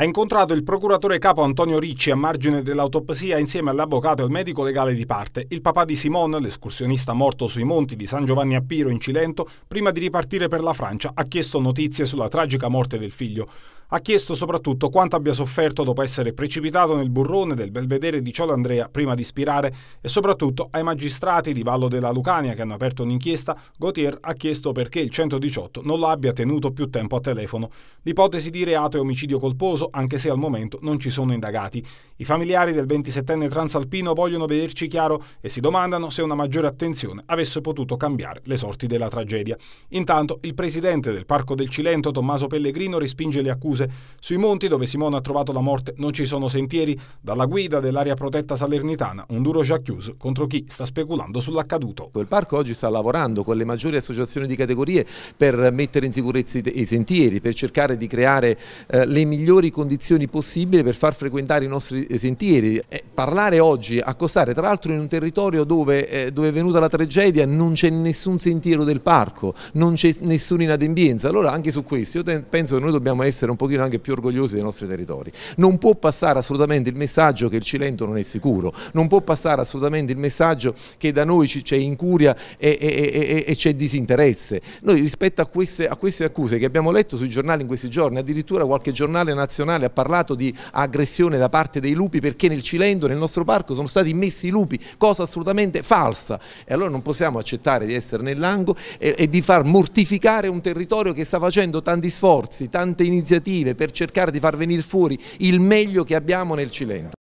ha incontrato il procuratore capo Antonio Ricci a margine dell'autopsia insieme all'avvocato e al medico legale di parte, il papà di Simone, l'escursionista morto sui monti di San Giovanni a Piro in Cilento, prima di ripartire per la Francia, ha chiesto notizie sulla tragica morte del figlio ha chiesto soprattutto quanto abbia sofferto dopo essere precipitato nel burrone del belvedere di Ciolo Andrea prima di spirare e soprattutto ai magistrati di Vallo della Lucania che hanno aperto un'inchiesta, Gautier ha chiesto perché il 118 non l'abbia tenuto più tempo a telefono. L'ipotesi di reato è omicidio colposo anche se al momento non ci sono indagati. I familiari del 27enne transalpino vogliono vederci chiaro e si domandano se una maggiore attenzione avesse potuto cambiare le sorti della tragedia. Intanto il presidente del Parco del Cilento, Tommaso Pellegrino, respinge le accuse escluse. Sui monti dove Simone ha trovato la morte non ci sono sentieri, dalla guida dell'area protetta salernitana, un duro giacchiuso contro chi sta speculando sull'accaduto. Il parco oggi sta lavorando con le maggiori associazioni di categorie per mettere in sicurezza i sentieri, per cercare di creare eh, le migliori condizioni possibili per far frequentare i nostri eh, sentieri. Eh, parlare oggi, accostare tra l'altro in un territorio dove, dove è venuta la tragedia non c'è nessun sentiero del parco, non c'è nessuna inadempienza, allora anche su questo io penso che noi dobbiamo essere un po' pochino anche più orgogliosi dei nostri territori. Non può passare assolutamente il messaggio che il Cilento non è sicuro, non può passare assolutamente il messaggio che da noi c'è incuria e, e, e, e c'è disinteresse. Noi rispetto a queste, a queste accuse che abbiamo letto sui giornali in questi giorni, addirittura qualche giornale nazionale ha parlato di aggressione da parte dei lupi perché nel Cilento, nel nostro parco, sono stati messi i lupi, cosa assolutamente falsa. E allora non possiamo accettare di essere nell'ango e, e di far mortificare un territorio che sta facendo tanti sforzi, tante iniziative, positive per cercare di far venire fuori il meglio che abbiamo nel Cilento.